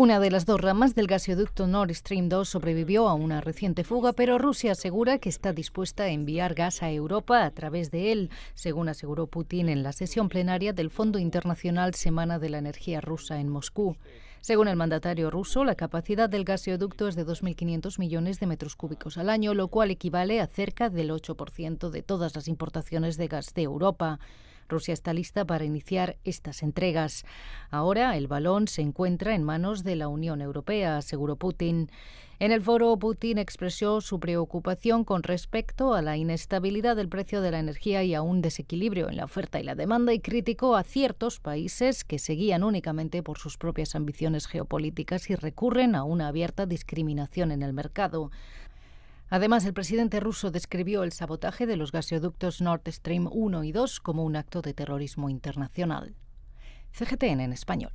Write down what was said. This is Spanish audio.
Una de las dos ramas del gasoducto Nord Stream 2 sobrevivió a una reciente fuga, pero Rusia asegura que está dispuesta a enviar gas a Europa a través de él, según aseguró Putin en la sesión plenaria del Fondo Internacional Semana de la Energía Rusa en Moscú. Según el mandatario ruso, la capacidad del gasoducto es de 2.500 millones de metros cúbicos al año, lo cual equivale a cerca del 8% de todas las importaciones de gas de Europa. Rusia está lista para iniciar estas entregas. Ahora el balón se encuentra en manos de la Unión Europea, aseguró Putin. En el foro, Putin expresó su preocupación con respecto a la inestabilidad del precio de la energía y a un desequilibrio en la oferta y la demanda y criticó a ciertos países que seguían únicamente por sus propias ambiciones geopolíticas y recurren a una abierta discriminación en el mercado. Además, el presidente ruso describió el sabotaje de los gasoductos Nord Stream 1 y 2 como un acto de terrorismo internacional. CGTN en español.